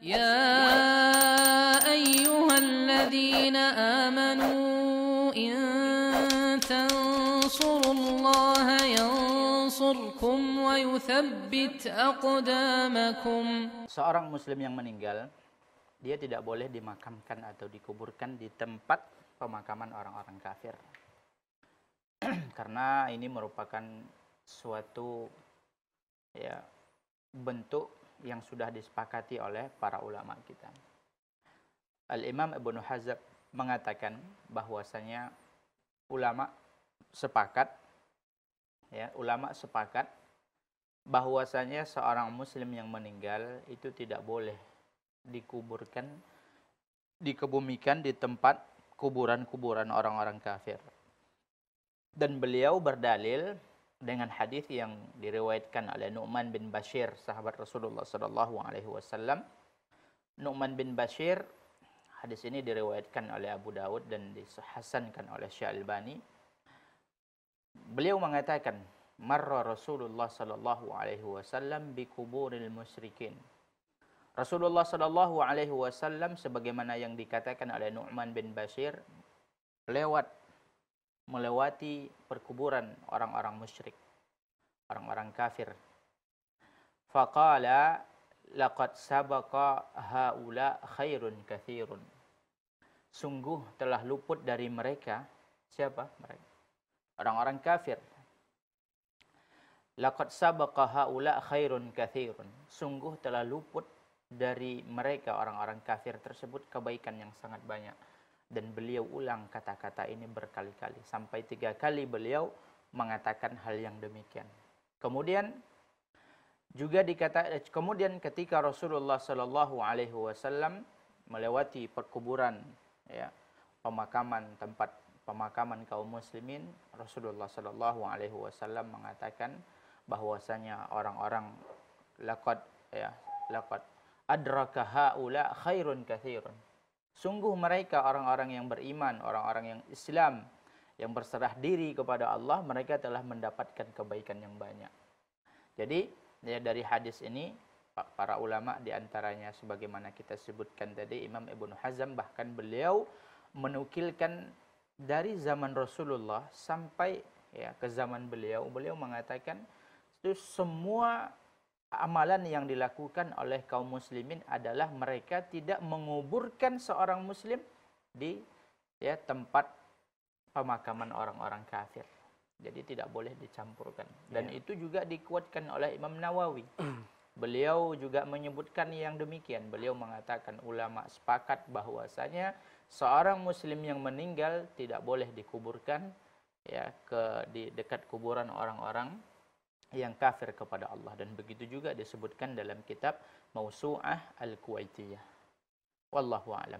يا أيها الذين آمنوا إن الله ينصركم ويثبت أقدامكم Seorang Muslim yang meninggal, dia tidak boleh dimakamkan atau dikuburkan di tempat pemakaman orang-orang kafir. Karena ini merupakan suatu ya, bentuk yang sudah disepakati oleh para ulama kita. Al-Imam Ibnu Hazab mengatakan bahwasanya ulama sepakat ya, ulama sepakat bahwasanya seorang muslim yang meninggal itu tidak boleh dikuburkan dikebumikan di tempat kuburan-kuburan orang-orang kafir. Dan beliau berdalil dengan hadis yang diriwayatkan oleh Nu'man bin Bashir sahabat Rasulullah sallallahu alaihi wasallam Nu'man bin Bashir hadis ini diriwayatkan oleh Abu Dawud dan disahasankan oleh Syekh Albani beliau mengatakan marra Rasulullah sallallahu alaihi wasallam bi kuburil musyrikin Rasulullah sallallahu alaihi wasallam sebagaimana yang dikatakan oleh Nu'man bin Bashir lewat melewati perkuburan orang-orang musyrik, orang-orang kafir. Faqala laqad sabaqa haula khairun kathirun. Sungguh telah luput dari mereka siapa mereka? Orang-orang kafir. Laqad sabaqa haula khairun kathirun. Sungguh telah luput dari mereka orang-orang kafir tersebut kebaikan yang sangat banyak dan beliau ulang kata-kata ini berkali-kali sampai tiga kali beliau mengatakan hal yang demikian. Kemudian juga dikata eh, kemudian ketika Rasulullah Shallallahu Alaihi Wasallam melewati perkuburan ya, pemakaman tempat pemakaman kaum muslimin Rasulullah Shallallahu Alaihi Wasallam mengatakan bahwasanya orang-orang lakot ya lakot adraka haula khairun kathirun Sungguh mereka orang-orang yang beriman, orang-orang yang Islam, yang berserah diri kepada Allah, mereka telah mendapatkan kebaikan yang banyak. Jadi, ya dari hadis ini, para ulama di antaranya, sebagaimana kita sebutkan tadi, Imam Ibn Hazm bahkan beliau menukilkan dari zaman Rasulullah sampai ya ke zaman beliau, beliau mengatakan itu semua amalan yang dilakukan oleh kaum muslimin adalah mereka tidak menguburkan seorang muslim di ya tempat pemakaman orang-orang kafir. Jadi tidak boleh dicampurkan. Dan yeah. itu juga dikuatkan oleh Imam Nawawi. Beliau juga menyebutkan yang demikian. Beliau mengatakan ulama sepakat bahwasanya seorang muslim yang meninggal tidak boleh dikuburkan ya ke di dekat kuburan orang-orang yang kafir kepada Allah dan begitu juga disebutkan dalam kitab Mausu'ah Al-Kuwaitiyah. Wallahu a'lam.